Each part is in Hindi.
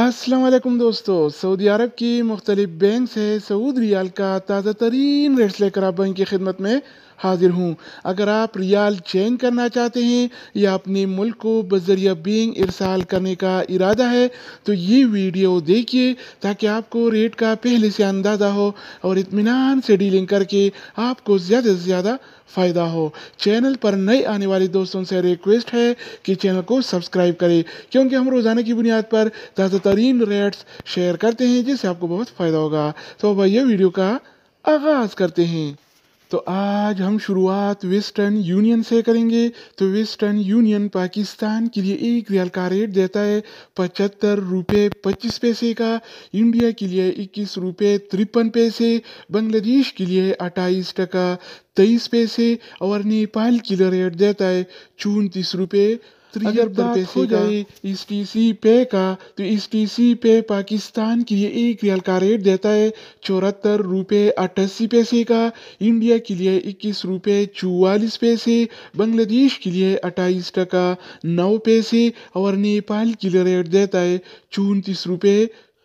असलम दोस्तों सऊदी अरब की मुख्तलिफ बैंक से सऊद रियाल का ताज़ा तरीन रेट्स लेकर आप बैंक की खिदमत में हाजिर हूँ अगर आप रियाल चेंज करना चाहते हैं या अपने मुल्क को बजरिया बींग इरसाल करने का इरादा है तो ये वीडियो देखिए ताकि आपको रेट का पहले से अंदाज़ा हो और इतमान से डीलिंग करके आपको ज़्यादा से ज़्यादा फ़ायदा हो चैनल पर नए आने वाले दोस्तों से रिक्वेस्ट है कि चैनल को सब्सक्राइब करें क्योंकि हम रोज़ाना की बुनियाद पर ताज़ा तरीन रेट्स शेयर करते हैं जिससे आपको बहुत फ़ायदा होगा तो भाई यह वीडियो का आगाज़ करते हैं तो आज हम शुरुआत वेस्टर्न यूनियन से करेंगे तो वेस्टर्न यूनियन पाकिस्तान के लिए एक रियाल का रेट देता है पचहत्तर रुपये पच्चीस पैसे का इंडिया के लिए इक्कीस रुपये तिरपन पैसे बांग्लादेश के लिए अट्ठाईस टका तेईस पैसे और नेपाल के लिए रेट देता है चौंतीस रुपये अगर बात हो जाए इस टी सी पे का तो इस टी सी पे पाकिस्तान के लिए एक रियल का रेट देता है चौहत्तर रुपये अट्ठासी पैसे का इंडिया के लिए इक्कीस रुपये चौवालीस पैसे बांग्लादेश के लिए अट्ठाईस टका नौ पैसे और नेपाल के लिए रेट देता है चौंतीस रुपये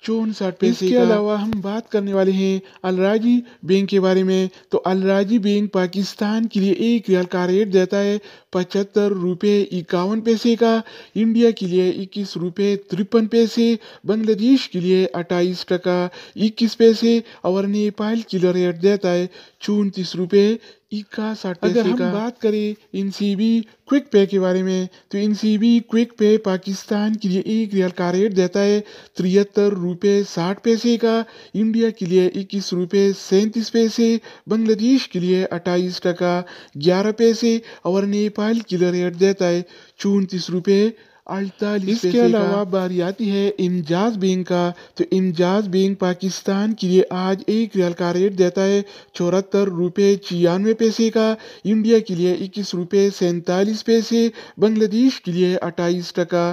चौन साठ पैसे इसके अलावा हम बात करने वाले हैं अलराजी बैंक के बारे में तो अलराजी बैंक पाकिस्तान के लिए एक रियाल का रेट देता है पचहत्तर रुपये इक्यावन पैसे का इंडिया के लिए इक्कीस रुपये तिरपन पैसे बांग्लादेश के लिए अट्ठाईस टका इक्कीस पैसे और नेपाल के लिए रेट देता है चौंतीस रुपये इक्का अगर हम बात करें इन सी बी क्विक पे के बारे में तो इन सी बी क्विक पे पाकिस्तान के लिए एक रियल का रेट देता है तिहत्तर रुपये साठ पैसे का इंडिया के लिए इक्कीस रुपये सैंतीस पैसे बांग्लादेश के लिए अट्ठाईस टका ग्यारह पैसे और नेपाल के लिए रेट देता है चौंतीस रुपये इसके अलावा बारी आती है इमजाज बैंक का तो इमजाज बैंक पाकिस्तान के लिए आज एक रियाल का रेट देता है चौहत्तर रुपये छियानवे पैसे का इंडिया के लिए इक्कीस रुपये सैंतालीस पैसे बांग्लादेश के लिए अट्ठाईस टका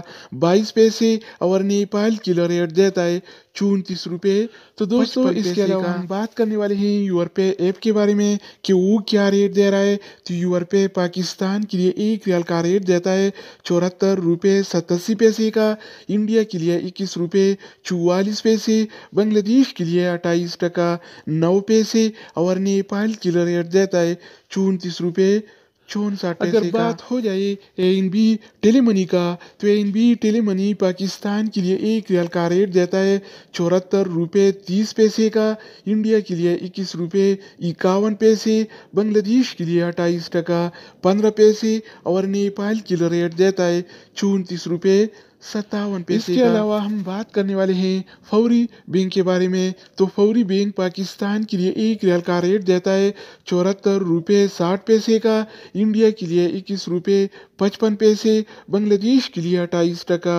बाईस पैसे और नेपाल के लिए रेट देता है चौंतीस रुपये तो दोस्तों इसके अलावा हम बात करने वाले हैं यूर पे ऐप के बारे में कि वो क्या रेट दे रहा है तो यूर पे पाकिस्तान के लिए एक रियाल का रेट देता है चौहत्तर रुपये सतासी पैसे का इंडिया के लिए इक्कीस रुपये चौवालीस पैसे बांग्लादेश के लिए अट्ठाईस टका नौ पैसे और नेपाल के लिए रेट देता है चौंतीस रुपये चोन साटे अगर बात हो जाए ए एन बी टेलीमनी का तो A N B Telemoney Pakistan के लिए एक रियल का रेट देता है चौहत्तर रुपये तीस पैसे का इंडिया के लिए इक्कीस रुपये इक्यावन पैसे बांग्लादेश के लिए अट्ठाईस टका पंद्रह पैसे और नेपाल के लिए रेट देता है चौंतीस रुपये सत्तावन पैसे इसके अलावा हम बात करने वाले हैं फौरी बैंक के बारे में तो फौरी बैंक पाकिस्तान के लिए एक रियल का रेट देता है चौहत्तर रुपये साठ पैसे का इंडिया के लिए इक्कीस रुपये पचपन पैसे बांग्लादेश के लिए अट्ठाईस टका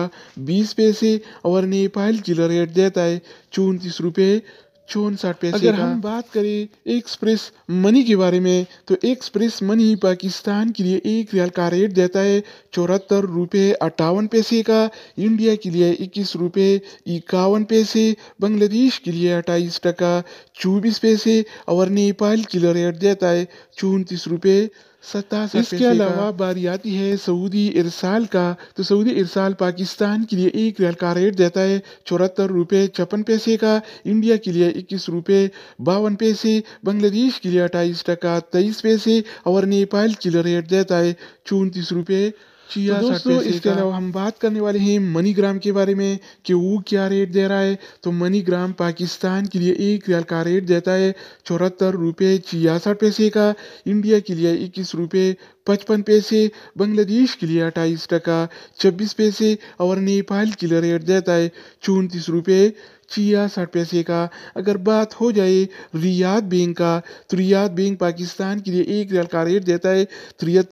बीस पैसे और नेपाल के लिए रेट देता है चौंतीस रुपये चौंसठ पैसे अगर हम बात करें एक्सप्रेस मनी के बारे में तो एक्सप्रेस मनी पाकिस्तान के लिए एक रियाल का रेट देता है चौहत्तर रुपये अट्ठावन पैसे का इंडिया के लिए इक्कीस रुपये इक्यावन पैसे बांग्लादेश के लिए अट्ठाईस टका चौबीस पैसे और नेपाल के लिए रेट देता है चौंतीस रुपये इसके अलावा बारी आती है सऊदी इरसाल का तो सऊदी इरसाल पाकिस्तान के लिए एक रेल का रेट देता है चौहत्तर रुपये छप्पन पैसे का इंडिया के लिए इक्कीस रुपये बावन पैसे बांग्लादेश के लिए अट्ठाईस टका तेईस पैसे और नेपाल के लिए रेट देता है चौंतीस रुपये तो दोस्तों इसके अलावा हम बात करने वाले हैं मनी ग्राम के बारे में कि वो क्या रेट दे रहा है तो मनी ग्राम पाकिस्तान के लिए एक रियाल का रेट देता है चौहत्तर रुपये छियासठ पैसे का इंडिया के लिए इक्कीस रुपये पचपन पैसे बांग्लादेश के लिए अट्ठाईस टका छब्बीस पैसे और नेपाल के लिए रेट देता है चौंतीस रुपये छियासठ पैसे का अगर बात हो जाए रियाद बैंक का तो रियाद बैंक पाकिस्तान के लिए एक रियाल का रेट देता है